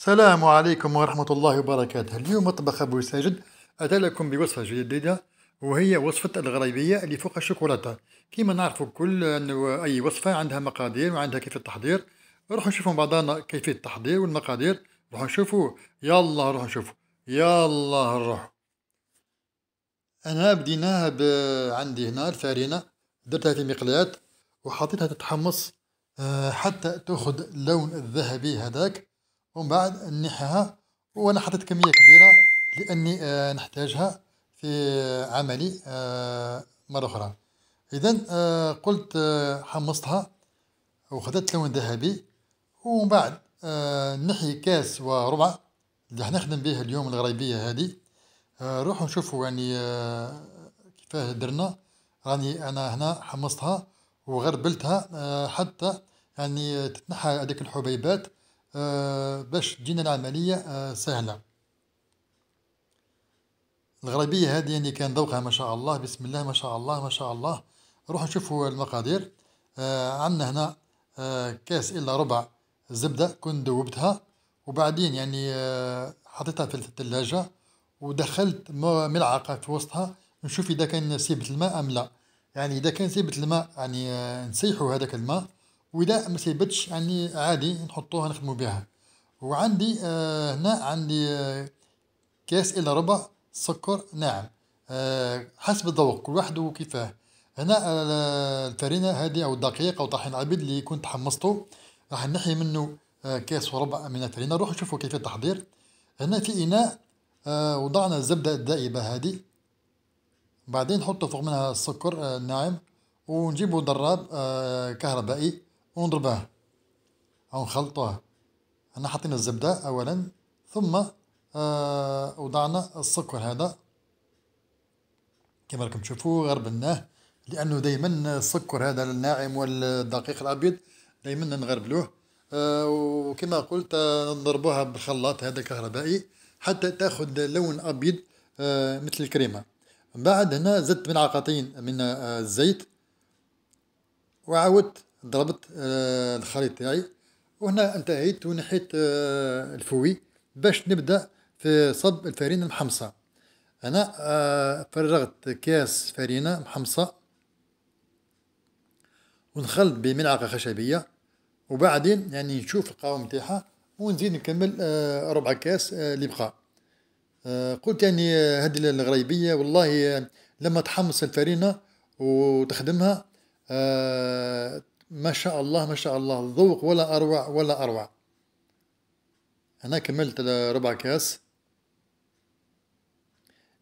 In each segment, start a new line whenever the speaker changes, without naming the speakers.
السلام عليكم ورحمة الله وبركاته اليوم مطبخ أبو ساجد أتى لكم بوصفة جديدة وهي وصفة الغريبية اللي فوق الشوكولاتة كما نعرف كل أنه أي وصفة عندها مقادير وعندها كيف التحضير نروح نشوفوا بعضنا كيفية التحضير والمقادير نروح نشوفوا يلا نروح نشوفوا يلا نروح أنا بديناها ب... عندي هنا الفارينة درتها في مقلاة وحطيتها تتحمص آه، حتى تأخذ اللون الذهبي هذاك ومن بعد نحيها وأنا حطيت كمية كبيرة لأني آه، نحتاجها في عملي آه، مرة أخرى إذا آه، قلت حمصتها وخدت لون ذهبي ومن بعد نحي كاس وربع اللي حنخدم به اليوم الغريبية هذه روحوا نشوفوا يعني كيفاه درنا راني أنا هنا حمصتها وغربلتها حتى يعني تتنحى هذيك الحبيبات آه، باش تجينا العملية آه، سهلة الغربية هذه يعني كان ذوقها ما شاء الله بسم الله ما شاء الله ما شاء الله روح نشوفوا المقادير آه، عندنا هنا كاس إلا ربع زبدة كنت ذوبتها وبعدين يعني حطيتها في الثلاجة ودخلت ملعقة في وسطها نشوف إذا كان سيبت الماء أم لا يعني إذا كان سيبت الماء يعني نسيحوا هذاك الماء وإذا ما سيبتش يعني عادي نحطوها نخدمو بها وعندي آه هنا عندي آه كاس إلى ربع سكر ناعم آه حسب الذوق كل واحد وكيفاه هنا آه، الفرينة هذه أو الدقيق أو طحين العبيد اللي كنت حمصته راح نحي منه آه، كاس وربع من الفرينة روح نشوفوا كيف التحضير هنا في إناء آه، وضعنا الزبدة الدائبة هذه بعدين نحطوا فوق منها السكر الناعم ونجيبوا دراب كهربائي ونضربه أو نخلطوه هنا حطينا الزبدة أولا ثم آه وضعنا السكر هذا كما راكم تشوفوا غربلناه لأنه دائما السكر هذا الناعم والدقيق الأبيض دائما نغربلوه آه وكما قلت نضربوها بالخلاط هذا الكهربائي حتى تاخذ لون أبيض آه مثل الكريمة من بعد هنا زدت ملعقتين من آه، الزيت وعاودت ضربت آه، الخريط تاعي وهنا انتهيت ونحيت آه، الفوي باش نبدا في صب الفرينه المحمصه انا آه، فرغت كاس فرينه محمصه ونخلط بملعقه خشبيه وبعدين يعني نشوف القوام تاعها ونزيد نكمل ربع كاس اللي بقى قلت يعني هذه الغريبيه والله لما تحمص الفرينه وتخدمها ما شاء الله ما شاء الله الذوق ولا أروع ولا أروع هنا كملت ربع كاس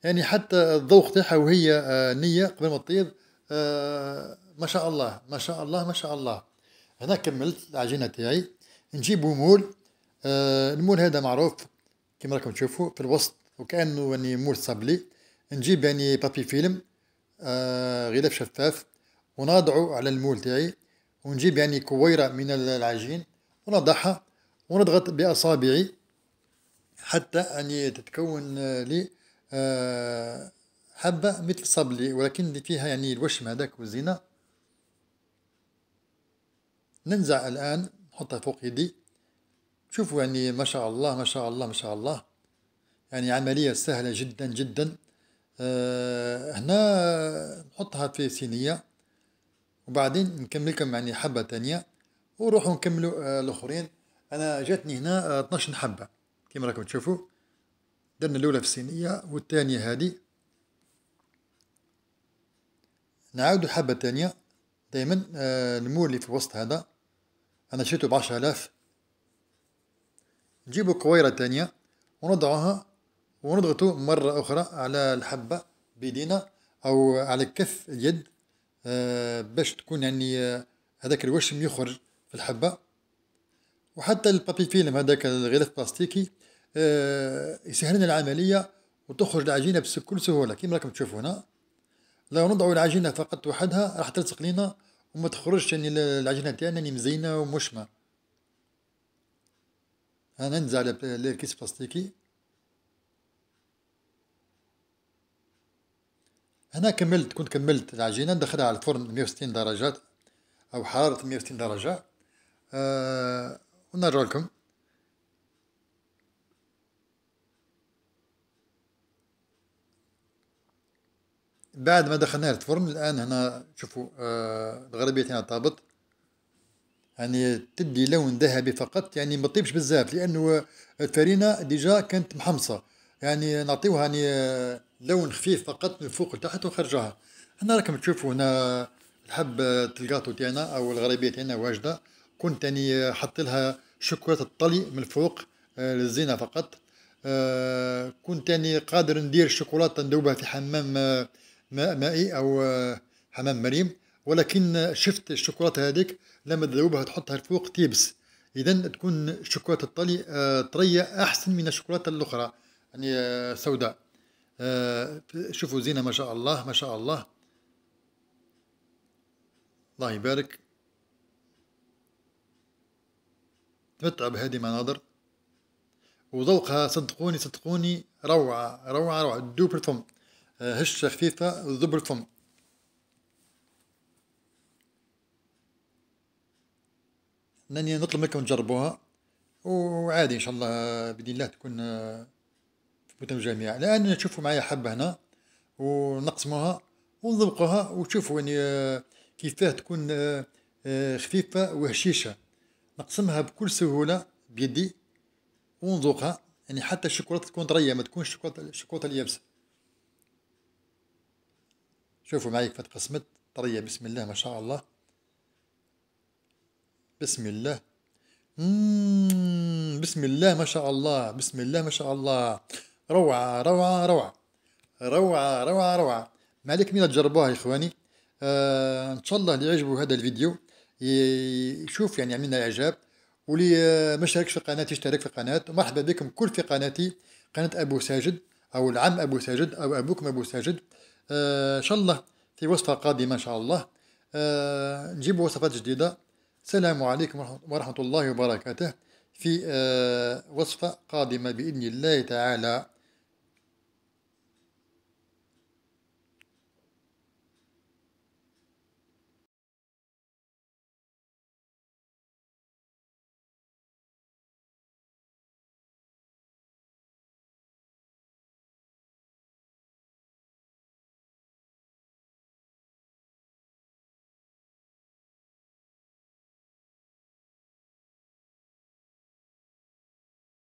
يعني حتى الذوق تاعها وهي آه، نية قبل ما تطير آه، ما شاء الله ما شاء الله ما شاء الله هنا كملت العجينة تاعي نجيب مول آه، المول هذا معروف كما راكم تشوفوا في الوسط وكأنه يعني مول صابلي نجيب يعني بابي فيلم غلاف شفاف ونضعه على المول تاعي ونجيب يعني كويرة من العجين ونضعها ونضغط بأصابعي حتى يعني تتكون لي آه، حبة مثل صبلي ولكن اللي فيها يعني الوشم هذاك والزينة ننزع الآن نحطها فوق يدي شوفوا يعني ما شاء الله ما شاء الله ما شاء الله يعني عملية سهلة جدا جدا آه، هنا نحطها في صينية وبعدين نكملكم يعني حبة تانية وروحوا نكملوا آه، الآخرين أنا جاتني هنا 12 آه، حبة كيما راكم تشوفوا درنا الأولى في الصينية والثانية هذه نعاودوا الحبة الثانية دايما آه، المول اللي في الوسط هذا أنا شريته ب 10000 نجيبوا قويرة تانية ونضعوها ونضغطوا مرة أخرى على الحبة بيدينا أو على كف اليد آه، باش تكون يعني آه، هذاك الوشم يخرج في الحبة وحتى البابي فيلم هذاك الغلاف بلاستيكي آه، يسهل لنا العملية وتخرج العجينة بكل سهولة كيما راكم تشوفوا هنا لو نضعوا العجينة فقط وحدها راح تلصق لينا وما تخرجش يعني العجينة تاعنا يعني مزينة ومشمة أنا ننزع الكيس بلاستيكي هنا كملت كنت كملت العجينه ندخلها على الفرن 160 درجات او حراره 160 درجه أه ونرجع لكم بعد ما دخلنا الفرن الان هنا شوفوا آه الغربيه هنا طابت يعني تدي لون ذهبي فقط يعني ما طيبش بزاف لانه الفرينه ديجا كانت محمصه يعني نعطيوها يعني لون خفيف فقط من فوق لتحت ونخرجوها هنا راكم تشوفوا هنا الحب تلقاتو تاعنا او الغريبيه تاعنا واجده كنت يعني حط لها شوكولاته الطلي من فوق آه، للزينه فقط آه، كنت يعني قادر ندير شوكولاته ندوبها في حمام آه، ماء مائي او حمام مريم ولكن شفت الشوكولاته هذيك لما تذوبها تحطها الفوق تيبس اذا تكون شوكولاته الطلي طريه احسن من الشوكولاته الاخرى يعني آه، سوداء آه، شوفوا زينة ما شاء الله ما شاء الله الله يبارك تمتع بهذه المناظر وذوقها صدقوني صدقوني روعة روعة روعة دوبل فم آه، هشة خفيفة ودبل فم انني نطلب منكم تجربوها وعادي ان شاء الله باذن الله تكون بتم جميع لان تشوفوا معايا حبه هنا ونقسموها ونذوقوها وتشوفوا يعني آه، كيفاه تكون آه، آه، خفيفه وهشيشه نقسمها بكل سهوله بيدي ونذوقها يعني حتى الشوكولاته تكون طريه ما تكونش شوكولاته الشوكولاته اليابسه شوفوا معايا كيف تقسمت طريه بسم الله ما شاء الله بسم الله مم. بسم الله ما شاء الله بسم الله ما شاء الله روعة روعة روعة روعة روعة روعة ما عليك مين تجربوها يا إخواني آه إن شاء الله اللي يعجبوا هذا الفيديو يشوف يعني عملنا إعجاب واللي آه، ما في القناة يشترك في القناة ومرحبا بكم كل في قناتي قناة أبو ساجد أو العم أبو ساجد أو أبوكم أبو ساجد آه، إن آه شاء الله في وصفة قادمة إن شاء الله آه نجيب وصفات جديدة السلام عليكم ورحمة الله وبركاته في آه وصفة قادمة بإذن الله تعالى